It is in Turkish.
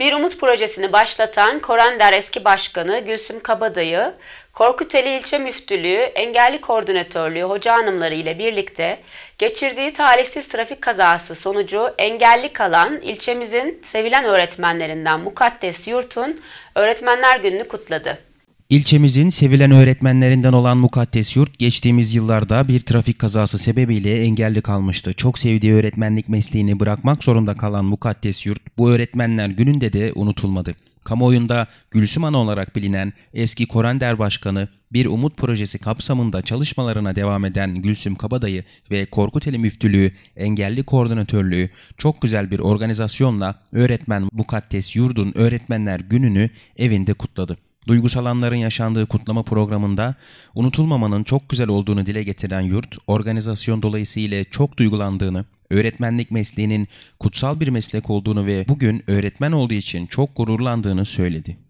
Bir Umut projesini başlatan Korender eski başkanı Gülsüm Kabadayı, Korkuteli İlçe Müftülüğü Engelli Koordinatörlüğü hoca hanımları ile birlikte geçirdiği talihsiz trafik kazası sonucu engelli kalan ilçemizin sevilen öğretmenlerinden Mukaddes Yurt'un Öğretmenler Günü'nü kutladı. İlçemizin sevilen öğretmenlerinden olan Mukaddes Yurt, geçtiğimiz yıllarda bir trafik kazası sebebiyle engelli kalmıştı. Çok sevdiği öğretmenlik mesleğini bırakmak zorunda kalan Mukaddes Yurt, bu öğretmenler gününde de unutulmadı. Kamuoyunda Gülsüm Ana olarak bilinen eski Korender Başkanı, bir umut projesi kapsamında çalışmalarına devam eden Gülsüm Kabadayı ve Korkuteli Müftülüğü Engelli Koordinatörlüğü çok güzel bir organizasyonla öğretmen Mukaddes Yurdun Öğretmenler Günü'nü evinde kutladı. Duygusal Duygusalanların yaşandığı kutlama programında unutulmamanın çok güzel olduğunu dile getiren yurt, organizasyon dolayısıyla çok duygulandığını, öğretmenlik mesleğinin kutsal bir meslek olduğunu ve bugün öğretmen olduğu için çok gururlandığını söyledi.